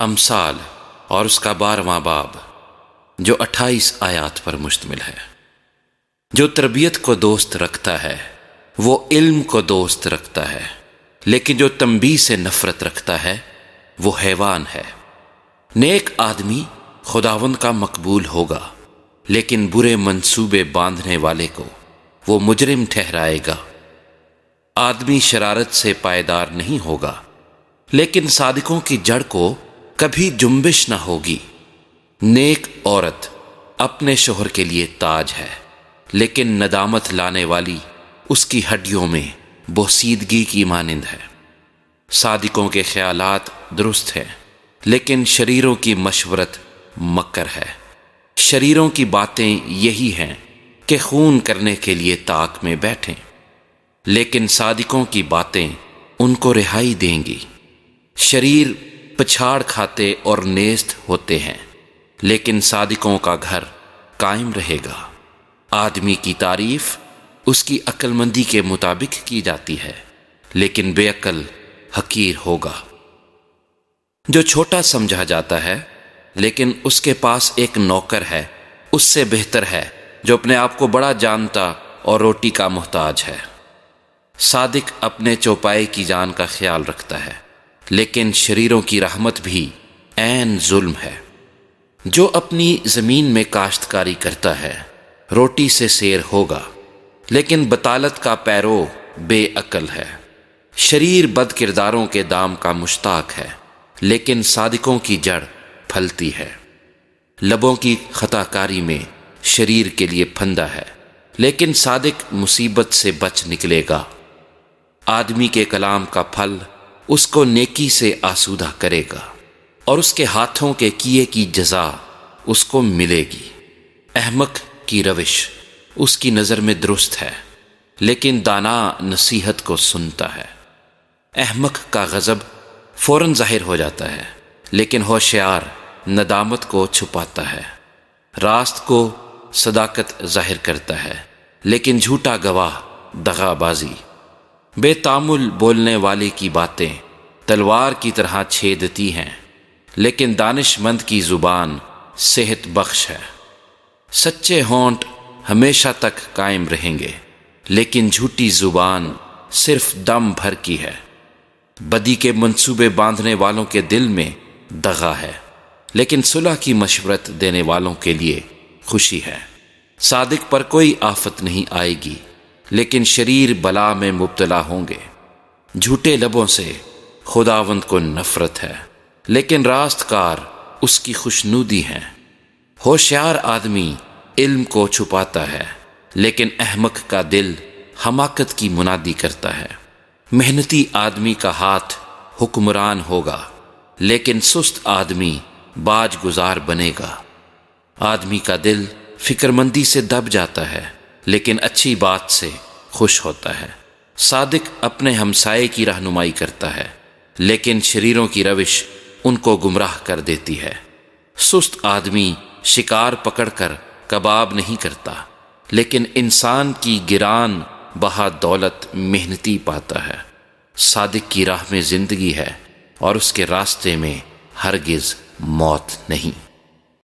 अमसाल और उसका बारवा बाब जो अट्ठाईस आयात पर मुश्तम है जो तरबियत को दोस्त रखता है वो इल्म को दोस्त रखता है लेकिन जो तंबी से नफरत रखता है वो हैवान है नेक आदमी खुदावन का मकबूल होगा लेकिन बुरे मंसूबे बांधने वाले को वो मुजरिम ठहराएगा आदमी शरारत से पायदार नहीं होगा लेकिन सादिकों की जड़ को कभी जुम्बिश ना होगी नेक औरत अपने शोहर के लिए ताज है लेकिन नदामत लाने वाली उसकी हड्डियों में बोसीदगी की मानंद है सादिकों के ख्यालात दुरुस्त हैं लेकिन शरीरों की मशवरत मकर है शरीरों की बातें यही हैं कि खून करने के लिए ताक में बैठें लेकिन सादिकों की बातें उनको रिहाई देंगी शरीर पछाड़ खाते और नेस्त होते हैं लेकिन सादिकों का घर कायम रहेगा आदमी की तारीफ उसकी अक्लमंदी के मुताबिक की जाती है लेकिन बेअकल हकीर होगा जो छोटा समझा जाता है लेकिन उसके पास एक नौकर है उससे बेहतर है जो अपने आप को बड़ा जानता और रोटी का मोहताज है सादिक अपने चौपाई की जान का ख्याल रखता है लेकिन शरीरों की रहमत भी ऐन जुल्म है जो अपनी ज़मीन में काश्तकारी करता है रोटी से शेर होगा लेकिन बतालत का पैरो बेअकल है शरीर बद किरदारों के दाम का मुश्ताक है लेकिन सादिकों की जड़ फलती है लबों की खताकारी में शरीर के लिए फंदा है लेकिन सादिक मुसीबत से बच निकलेगा आदमी के कलाम का फल उसको नेकी से आसूदा करेगा और उसके हाथों के किए की जजा उसको मिलेगी अहमक की रविश उसकी नज़र में दुरुस्त है लेकिन दाना नसीहत को सुनता है अहमक का गज़ब फौरन ज़ाहिर हो जाता है लेकिन होशियार नदामत को छुपाता है रास्त को सदाकत जाहिर करता है लेकिन झूठा गवाह दगाबाजी बेतामुल बोलने वाले की बातें तलवार की तरह छेदती हैं लेकिन दानिशमंद की ज़ुबान सेहत बख्श है सच्चे होंट हमेशा तक कायम रहेंगे लेकिन झूठी ज़ुबान सिर्फ दम भर की है बदी के मंसूबे बांधने वालों के दिल में दगा है लेकिन सुलह की मशवरत देने वालों के लिए खुशी है सादिक पर कोई आफत नहीं आएगी लेकिन शरीर बला में मुबतला होंगे झूठे लबों से खुदावंद को नफरत है लेकिन रास्त कार उसकी खुशनुदी है होशियार आदमी इल्म को छुपाता है लेकिन अहमक का दिल हमाकत की मुनादी करता है मेहनती आदमी का हाथ हुक्मरान होगा लेकिन सुस्त आदमी बाज गुजार बनेगा आदमी का दिल फिक्रमंदी से दब जाता है लेकिन अच्छी बात से खुश होता है सादिक अपने हमसाए की रहनुमाई करता है लेकिन शरीरों की रविश उनको गुमराह कर देती है सुस्त आदमी शिकार पकड़कर कबाब नहीं करता लेकिन इंसान की गिरान बहा दौलत मेहनती पाता है सादिक की राह में जिंदगी है और उसके रास्ते में हरगिज मौत नहीं